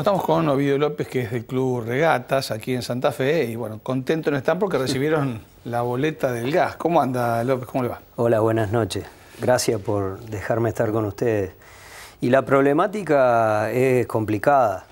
estamos con Ovidio López, que es del Club Regatas, aquí en Santa Fe, y bueno, contentos no están porque recibieron la boleta del gas. ¿Cómo anda López? ¿Cómo le va? Hola, buenas noches. Gracias por dejarme estar con ustedes. Y la problemática es complicada.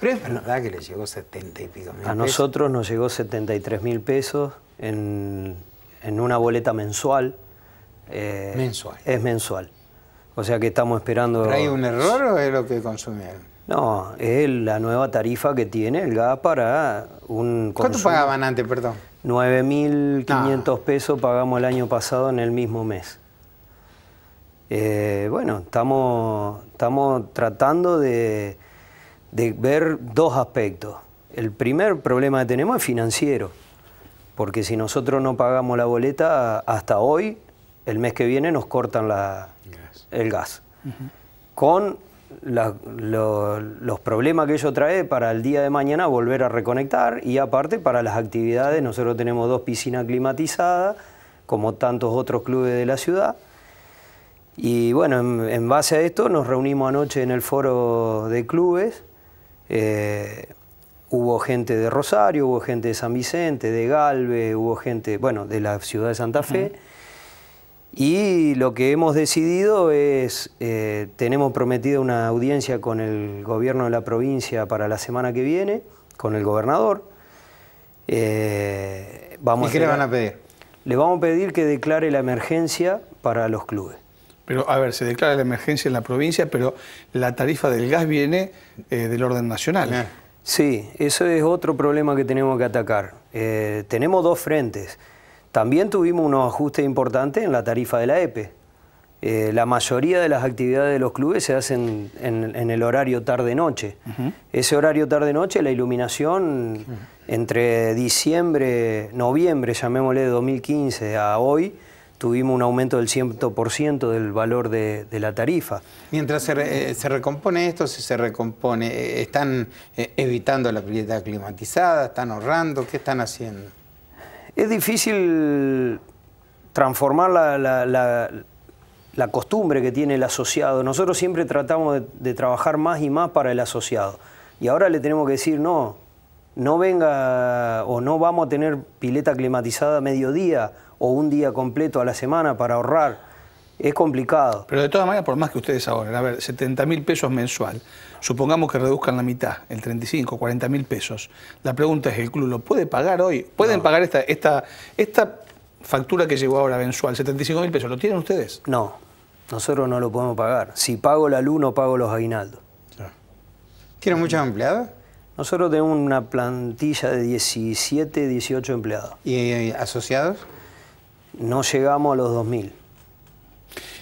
Pero es verdad que le llegó 70 y pico mil A nosotros nos llegó 73 mil pesos en, una boleta mensual. Eh, mensual. Es mensual. O sea que estamos esperando. ¿Hay un error o es lo que consumieron? No, es la nueva tarifa que tiene el gas para un ¿Cuánto pagaban antes, perdón? 9.500 pesos pagamos el año pasado en el mismo mes. Eh, bueno, estamos, estamos tratando de, ver dos aspectos. El primer problema que tenemos es financiero, porque si nosotros no pagamos la boleta hasta hoy, el mes que viene nos cortan el gas. Con los problemas que ello trae para el día de mañana volver a reconectar y aparte para las actividades, nosotros tenemos dos piscinas climatizadas, como tantos otros clubes de la ciudad. Y bueno, en, base a esto nos reunimos anoche en el foro de clubes. Eh, hubo gente de Rosario, hubo gente de San Vicente, de Galve, hubo gente, bueno, de la ciudad de Santa Fe. Y lo que hemos decidido es, eh, tenemos prometida una audiencia con el gobierno de la provincia para la semana que viene, con el gobernador. Eh, ¿Y qué le van a pedir? Le vamos a pedir que declare la emergencia para los clubes. Pero, a ver, se declara la emergencia en la provincia, pero la tarifa del gas viene eh, del orden nacional. Sí, eso es otro problema que tenemos que atacar. tenemos dos frentes. También tuvimos unos ajustes importantes en la tarifa de la EPE. Eh, la mayoría de las actividades de los clubes se hacen en, el horario tarde-noche. Ese horario tarde-noche, la iluminación entre diciembre, noviembre, llamémosle, de 2015 a hoy, tuvimos un aumento del 100% del valor de, la tarifa. Mientras se, eh, recompone esto, se recompone, eh, ¿están evitando la pileta climatizada? ¿Están ahorrando? ¿Qué están haciendo? es difícil transformar la, costumbre que tiene el asociado. Nosotros siempre tratamos de, trabajar más y más para el asociado. Y ahora le tenemos que decir, no, no venga o no vamos a tener pileta climatizada a mediodía o un día completo a la semana para ahorrar es complicado. Pero de todas maneras, por más que ustedes ahorren, a ver, 70 mil pesos mensual, supongamos que reduzcan la mitad, el 35, 40 mil pesos, la pregunta es, ¿el club lo puede pagar hoy? ¿Pueden pagar esta, esta, esta factura que llegó ahora mensual, 75 mil pesos? ¿Lo tienen ustedes? No, nosotros no lo podemos pagar. Si pago la luz, no pago los aguinaldos. ¿Tienen muchas empleados? Nosotros tenemos una plantilla de 17, 18 empleados. ¿Y eh, asociados? No llegamos a los mil.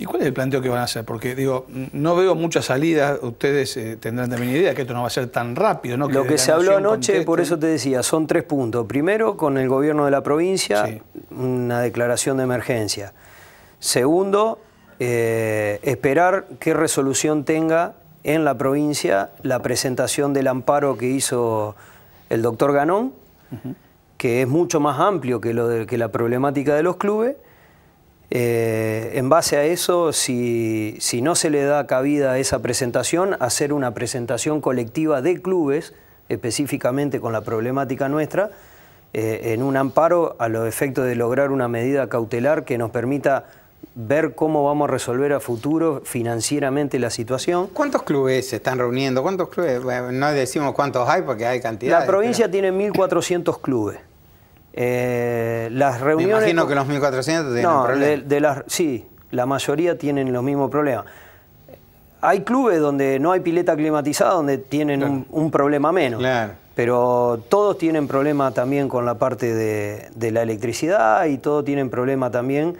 ¿Y cuál es el planteo que van a hacer? Porque digo, no veo muchas salidas, ustedes eh, tendrán también idea que esto no va a ser tan rápido. ¿no? Lo que, se habló anoche, por eso te decía, son tres puntos. Primero, con el gobierno de la provincia, una declaración de emergencia. Segundo, eh, esperar qué resolución tenga en la provincia la presentación del amparo que hizo el doctor Ganón, que es mucho más amplio que, lo que la problemática de los clubes eh, en base a eso, si, no se le da cabida a esa presentación, hacer una presentación colectiva de clubes, específicamente con la problemática nuestra, eh, en un amparo a los efectos de lograr una medida cautelar que nos permita ver cómo vamos a resolver a futuro financieramente la situación. ¿Cuántos clubes se están reuniendo? ¿Cuántos clubes? no decimos cuántos hay porque hay cantidad. La provincia tiene 1.400 clubes. Eh, las reuniones. Me imagino que los 1400 tienen no, De, las, sí, la mayoría tienen los mismos problemas. Hay clubes donde no hay pileta climatizada, donde tienen un, problema menos. Pero todos tienen problema también con la parte de, la electricidad y todos tienen problema también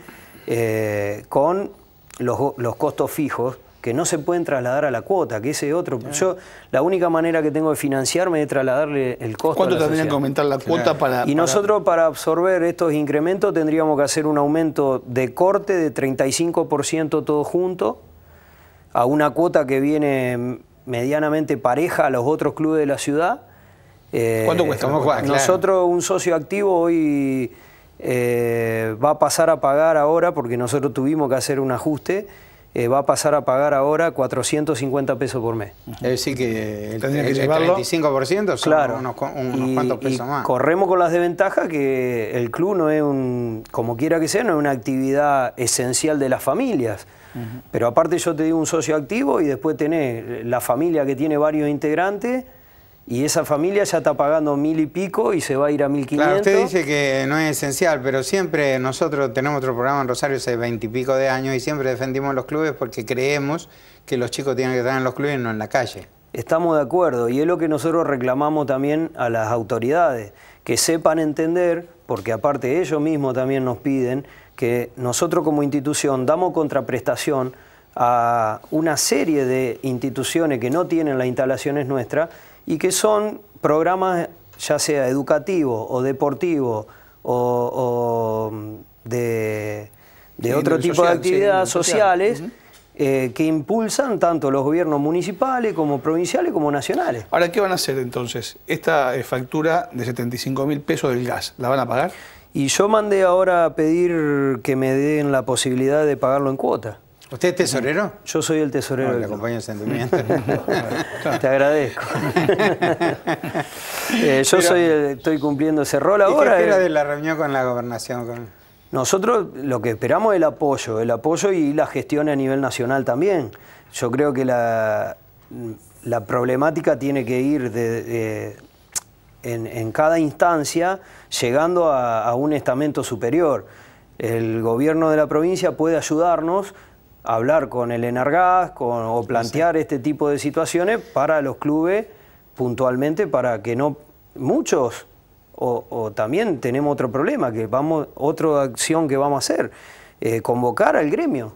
eh, con los, los costos fijos que no se pueden trasladar a la cuota, que ese otro. Yo, la única manera que tengo de financiarme es trasladarle el costo. ¿Cuánto tendrían que aumentar la cuota para.? Y nosotros, para absorber estos incrementos, tendríamos que hacer un aumento de corte de 35% todo junto, a una cuota que viene medianamente pareja a los otros clubes de la ciudad. Eh, ¿Cuánto cuesta? Nosotros, un socio activo hoy eh, va a pasar a pagar ahora, porque nosotros tuvimos que hacer un ajuste eh, va a pasar a pagar ahora 450 pesos por mes. Es decir que el, 25% son unos, cuantos pesos más. Corremos con las desventajas que el club no es un, como quiera que sea, no es una actividad esencial de las familias. Pero aparte yo te digo un socio activo y después tenés la familia que tiene varios integrantes y esa familia ya está pagando mil y pico y se va a ir a mil quinientos. Claro, usted dice que no es esencial, pero siempre nosotros tenemos otro programa en Rosario hace veintipico de años y siempre defendimos los clubes porque creemos que los chicos tienen que estar en los clubes y no en la calle. Estamos de acuerdo y es lo que nosotros reclamamos también a las autoridades, que sepan entender, porque aparte ellos mismos también nos piden, que nosotros como institución damos contraprestación a una serie de instituciones que no tienen las instalaciones nuestras y que son programas ya sea educativos o deportivos o, mm, de, otro tipo de actividades sociales. Eh, que impulsan tanto los gobiernos municipales como provinciales como nacionales. Ahora, ¿qué van a hacer entonces? Esta eh, factura de 75 mil pesos del gas, ¿la van a pagar? Y yo mandé ahora a pedir que me den la posibilidad de pagarlo en cuota. ¿Usted es tesorero? Yo soy el tesorero. le acompaño el sentimiento. Te agradezco. Eh, yo soy estoy cumpliendo ese rol ahora. ¿Qué espera eh. de la reunión con la gobernación? Nosotros lo que esperamos es el apoyo, el apoyo y la gestión a nivel nacional también. Yo creo que la, la problemática tiene que ir en, cada instancia llegando a un estamento superior el gobierno de la provincia puede ayudarnos hablar con el ENARGAS con, o plantear este tipo de situaciones para los clubes puntualmente para que no muchos o, también tenemos otro problema que vamos otra acción que vamos a hacer eh, convocar al gremio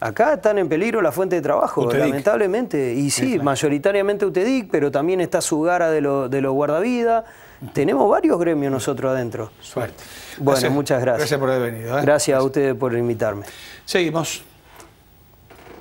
acá están en peligro la fuente de trabajo lamentablemente y sí mayoritariamente UTEDIC pero también está su gara de los de guardavidas tenemos varios gremios nosotros adentro. Suerte. Bueno, muchas gracias. Gracias por haber venido. ¿eh? gracias a ustedes por invitarme. Seguimos.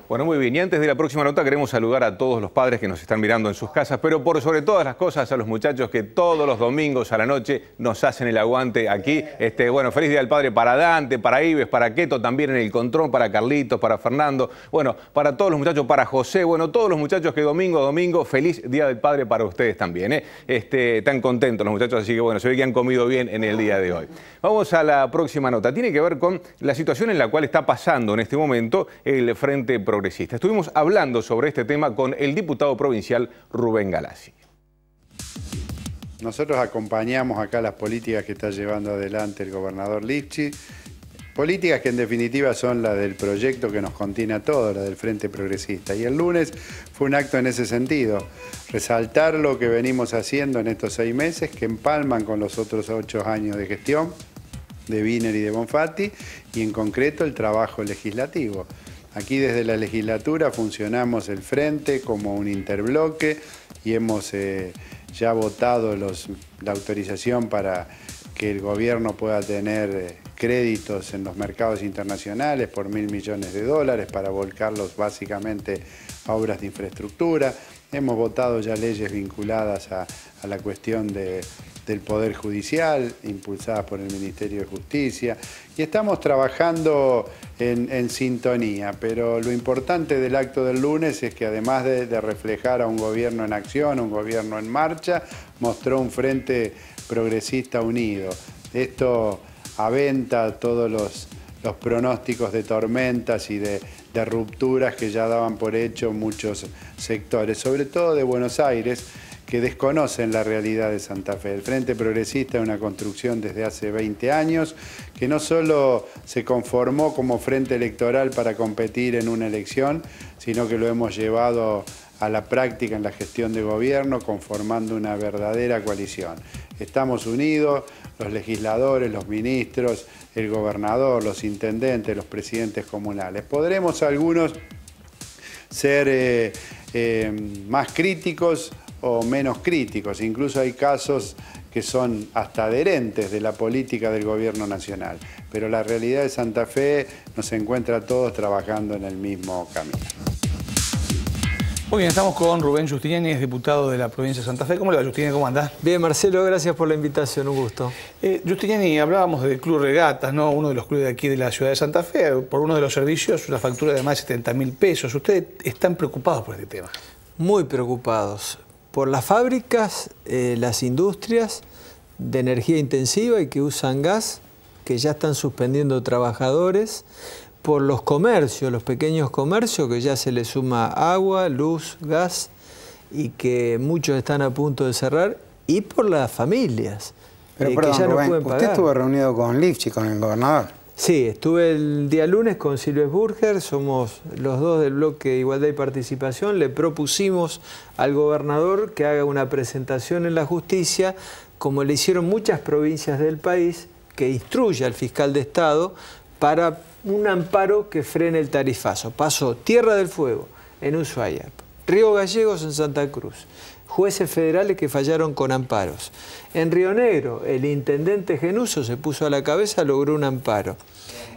Bueno, muy bien. Y antes de la próxima nota queremos saludar a todos los padres que nos están mirando en sus casas, pero por sobre todas las cosas a los muchachos que todos los domingos a la noche nos hacen el aguante aquí. Este, bueno, feliz día del padre para Dante, para Ives, para Keto también en el control, para Carlitos, para Fernando, bueno, para todos los muchachos, para José, bueno, todos los muchachos que domingo, a domingo, feliz día del padre para ustedes también. ¿eh? Este, tan contentos los muchachos, así que bueno, se ve que han comido bien en el día de hoy. Vamos a la próxima nota. Tiene que ver con la situación en la cual está pasando en este momento el Frente Pro Estuvimos hablando sobre este tema con el diputado provincial Rubén Galassi. Nosotros acompañamos acá las políticas que está llevando adelante el gobernador Lipchi, políticas que en definitiva son las del proyecto que nos contiene a todos, la del Frente Progresista. Y el lunes fue un acto en ese sentido, resaltar lo que venimos haciendo en estos seis meses que empalman con los otros ocho años de gestión de Wiener y de Bonfatti, y en concreto el trabajo legislativo. Aquí desde la legislatura funcionamos el frente como un interbloque y hemos eh, ya votado la autorización para que el gobierno pueda tener eh, créditos en los mercados internacionales por mil millones de dólares para volcarlos básicamente a obras de infraestructura. Hemos votado ya leyes vinculadas a la cuestión de del Poder Judicial, impulsadas por el Ministerio de Justicia, y estamos trabajando en, sintonía, pero lo importante del acto del lunes es que además de, reflejar a un gobierno en acción, un gobierno en marcha, mostró un frente progresista unido. Esto aventa todos los, pronósticos de tormentas y de rupturas que ya daban por hecho muchos sectores, sobre todo de Buenos Aires, que desconocen la realidad de Santa Fe. El Frente Progresista es una construcción desde hace 20 años que no solo se conformó como frente electoral para competir en una elección, sino que lo hemos llevado a la práctica en la gestión de gobierno conformando una verdadera coalición. Estamos unidos, los legisladores, los ministros, el gobernador, los intendentes, los presidentes comunales. Podremos algunos ser eh, eh, más críticos, o menos críticos. Incluso hay casos que son hasta adherentes de la política del gobierno nacional. Pero la realidad de Santa Fe nos encuentra todos trabajando en el mismo camino. Muy bien, estamos con Rubén Justiniani, es diputado de la provincia de Santa Fe. ¿Cómo le va, Justiniani? ¿Cómo andás? Bien, Marcelo, gracias por la invitación, un gusto. Eh, Justiniani, hablábamos del Club Regatas, ¿no? uno de los clubes de aquí de la ciudad de Santa Fe, por uno de los servicios, una factura de más de 70 mil pesos. ¿Ustedes están preocupados por este tema? Muy preocupados por las fábricas, eh, las industrias de energía intensiva y que usan gas, que ya están suspendiendo trabajadores, por los comercios, los pequeños comercios, que ya se les suma agua, luz, gas, y que muchos están a punto de cerrar, y por las familias. Pero eh, ya no pueden pagar. usted estuvo reunido con Lifchi, con el gobernador. Sí, estuve el día lunes con Silves Burger, somos los dos del bloque Igualdad y Participación, le propusimos al gobernador que haga una presentación en la justicia, como le hicieron muchas provincias del país, que instruya al fiscal de Estado para un amparo que frene el tarifazo. Pasó Tierra del Fuego en Ushuaia, Río Gallegos en Santa Cruz, jueces federales que fallaron con amparos. En Río Negro, el intendente Genuso se puso a la cabeza, logró un amparo.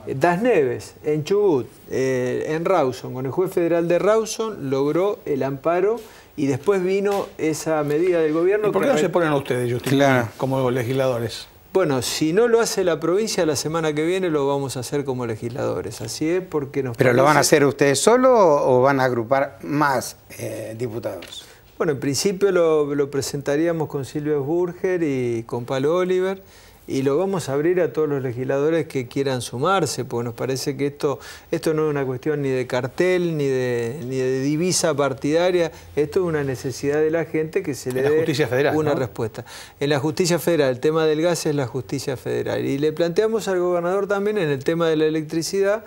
Das Neves, en Chubut, eh, en Rawson, con el juez federal de Rawson, logró el amparo y después vino esa medida del gobierno. ¿Por qué no se ponen ustedes, Justicia, como legisladores? Bueno, si no lo hace la provincia, la semana que viene lo vamos a hacer como legisladores. Así es porque nos... ¿Pero lo van a hacer ustedes solo o van a agrupar más eh, diputados? Bueno, en principio lo, presentaríamos con Silvia Burger y con Pablo Oliver y lo vamos a abrir a todos los legisladores que quieran sumarse, porque nos parece que esto, esto no es una cuestión ni de cartel, ni de, ni de divisa partidaria, esto es una necesidad de la gente que se le dé una respuesta. En la justicia federal, el tema del gas es la justicia federal. Y le planteamos al gobernador también en el tema de la electricidad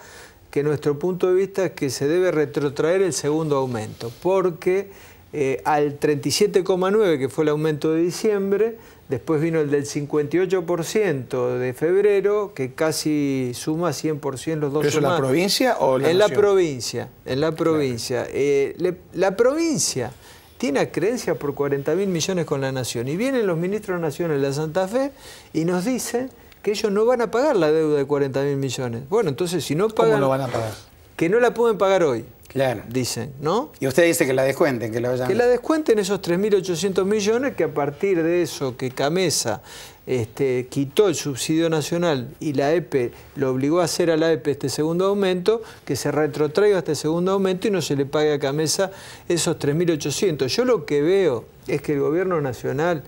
que nuestro punto de vista es que se debe retrotraer el segundo aumento, porque eh, al 37,9 que fue el aumento de diciembre, después vino el del 58% de febrero que casi suma 100% los dos. en la provincia o En la provincia, en la provincia. Eh, la provincia tiene creencia por 40 mil millones con la nación y vienen los ministros nacionales de Santa Fe y nos dicen que ellos no van a pagar la deuda de 40 mil millones. Bueno, entonces si no pagan... ¿Cómo lo van a pagar? Que no la pueden pagar hoy. Claro. Dicen, ¿no? Y usted dice que la descuenten, que la vayan... Que la descuenten esos 3.800 millones que a partir de eso que Camesa este, quitó el subsidio nacional y la EPE lo obligó a hacer a la EPE este segundo aumento, que se retrotraiga este segundo aumento y no se le pague a Camesa esos 3.800. Yo lo que veo es que el gobierno nacional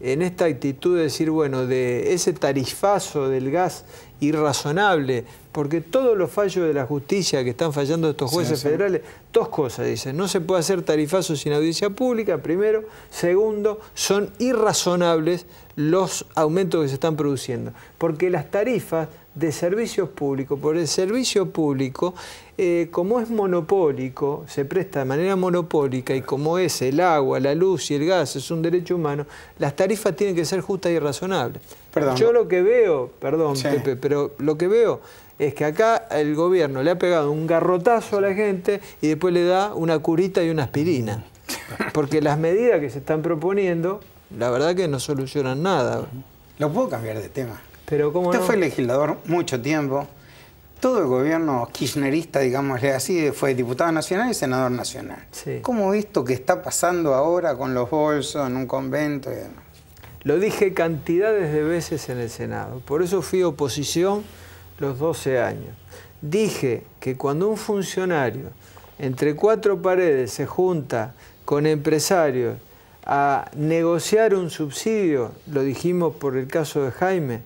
en esta actitud de decir, bueno, de ese tarifazo del gas irrazonable, porque todos los fallos de la justicia que están fallando estos jueces federales, dos cosas dicen, no se puede hacer tarifazo sin audiencia pública, primero, segundo, son irrazonables los aumentos que se están produciendo, porque las tarifas de servicios públicos, por el servicio público, eh, como es monopólico, se presta de manera monopólica y como es el agua, la luz y el gas es un derecho humano, las tarifas tienen que ser justas y razonables. Perdón. Yo lo que veo, perdón Pepe, pero lo que veo es que acá el gobierno le ha pegado un garrotazo a la gente y después le da una curita y una aspirina. Porque las medidas que se están proponiendo, la verdad que no solucionan nada. ¿Lo puedo cambiar de tema? Usted fue legislador mucho tiempo. Todo el gobierno kirchnerista, digámosle así, fue diputado nacional y senador nacional. Sí. ¿Cómo esto que está pasando ahora con los bolsos en un convento y demás? Lo dije cantidades de veces en el Senado. Por eso fui oposición los 12 años. Dije que cuando un funcionario entre cuatro paredes se junta con empresarios a negociar un subsidio, lo dijimos por el caso de Jaime,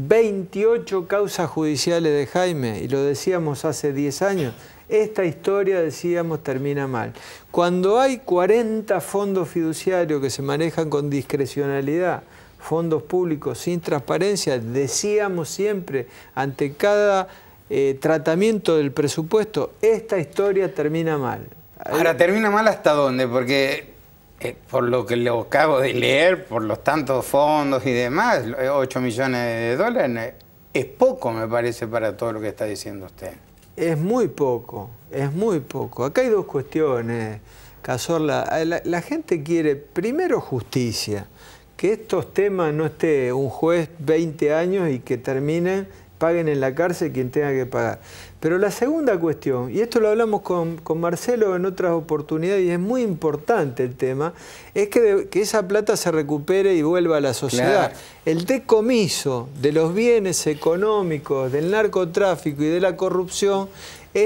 28 causas judiciales de Jaime, y lo decíamos hace 10 años, esta historia, decíamos, termina mal. Cuando hay 40 fondos fiduciarios que se manejan con discrecionalidad, fondos públicos sin transparencia, decíamos siempre, ante cada eh, tratamiento del presupuesto, esta historia termina mal. Ahora, ¿termina mal hasta dónde? Porque eh, por lo que lo acabo de leer, por los tantos fondos y demás, 8 eh, millones de dólares es poco, me parece, para todo lo que está diciendo usted. Es muy poco, es muy poco. Acá hay dos cuestiones, Casorla. Ah, la, la gente quiere, primero, justicia. Que estos temas no esté un juez 20 años y que termine, paguen en la cárcel quien tenga que pagar. Pero la segunda cuestión, y esto lo hablamos con, Marcelo en otras oportunidades y es muy importante el tema, es que, esa plata se recupere y vuelva a la sociedad. El decomiso de los bienes económicos, del narcotráfico y de la corrupción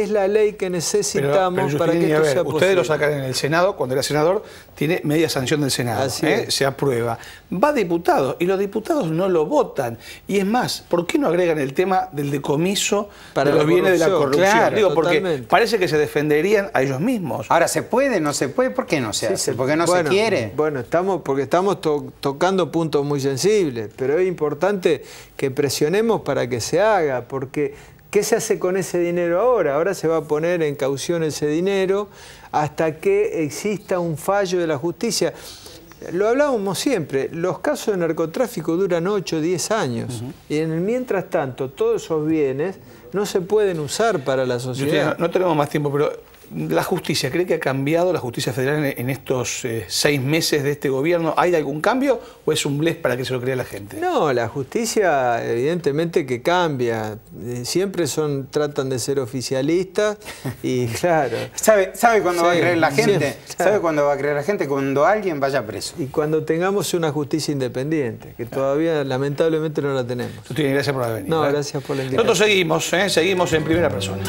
es la ley que necesitamos para que esto sea Ustedes lo sacan en el Senado, cuando era senador, tiene media sanción del Senado. ¿eh? Se aprueba. Va a y los diputados no lo votan. Y es más, ¿por qué no agregan el tema del decomiso para de los bienes de la corrupción? Digo, porque parece que se defenderían a ellos mismos. Ahora, ¿se puede? ¿No se puede? ¿Por qué no se hace? porque no se quiere? Bueno, estamos porque estamos tocando puntos muy sensibles, pero es importante que presionemos para que se haga, porque ¿Qué se hace con ese dinero ahora? Ahora se va a poner en caución ese dinero hasta que exista un fallo de la justicia. Lo hablábamos siempre, los casos de narcotráfico duran 8 o 10 años. Y en el mientras tanto, todos esos bienes no se pueden usar para la sociedad. no tenemos más tiempo, pero la justicia, ¿cree que ha cambiado la justicia federal en, estos eh, seis meses de este gobierno? ¿Hay algún cambio o es un bless para que se lo crea la gente? No, la justicia evidentemente que cambia. Eh, siempre son tratan de ser oficialistas y claro. ¿Sabe, cuándo va a creer la gente? ¿Sabe cuándo va a creer la gente? Cuando alguien vaya preso. Y cuando tengamos una justicia independiente, que todavía lamentablemente no la tenemos. Tú tienes gracias por haber No, ¿eh? gracias por la invitación. Nosotros seguimos, seguimos en primera persona.